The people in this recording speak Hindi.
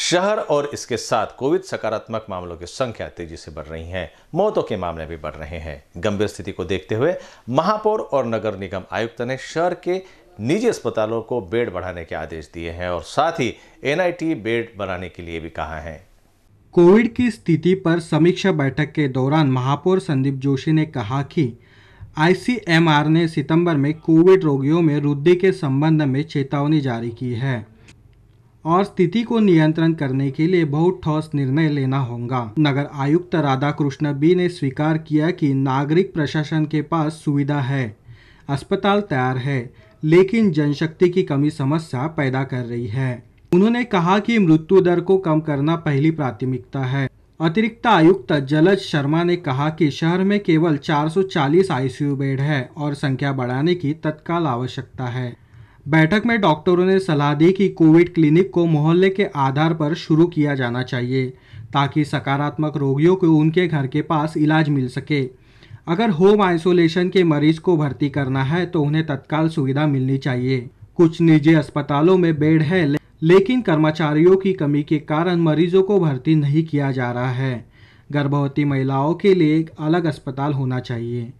शहर और इसके साथ कोविड सकारात्मक मामलों की संख्या तेजी से बढ़ रही है मौतों के मामले भी बढ़ रहे हैं गंभीर स्थिति को देखते हुए महापौर और नगर निगम आयुक्त ने शहर के निजी अस्पतालों को बेड बढ़ाने के आदेश दिए हैं और साथ ही एनआईटी बेड बनाने के लिए भी कहा है कोविड की स्थिति पर समीक्षा बैठक के दौरान महापौर संदीप जोशी ने कहा कि आईसीएमआर ने सितंबर में कोविड रोगियों में वृद्धि के संबंध में चेतावनी जारी की है और स्थिति को नियंत्रण करने के लिए बहुत ठोस निर्णय लेना होगा नगर आयुक्त राधा कृष्ण बी ने स्वीकार किया कि नागरिक प्रशासन के पास सुविधा है अस्पताल तैयार है लेकिन जनशक्ति की कमी समस्या पैदा कर रही है उन्होंने कहा कि मृत्यु दर को कम करना पहली प्राथमिकता है अतिरिक्त आयुक्त जलज शर्मा ने कहा कि शहर में केवल 440 आईसीयू बेड है और संख्या बढ़ाने की तत्काल आवश्यकता है बैठक में डॉक्टरों ने सलाह दी कि कोविड क्लिनिक को मोहल्ले के आधार पर शुरू किया जाना चाहिए ताकि सकारात्मक रोगियों को उनके घर के पास इलाज मिल सके अगर होम आइसोलेशन के मरीज को भर्ती करना है तो उन्हें तत्काल सुविधा मिलनी चाहिए कुछ निजी अस्पतालों में बेड है लेकिन कर्मचारियों की कमी के कारण मरीजों को भर्ती नहीं किया जा रहा है गर्भवती महिलाओं के लिए एक अलग अस्पताल होना चाहिए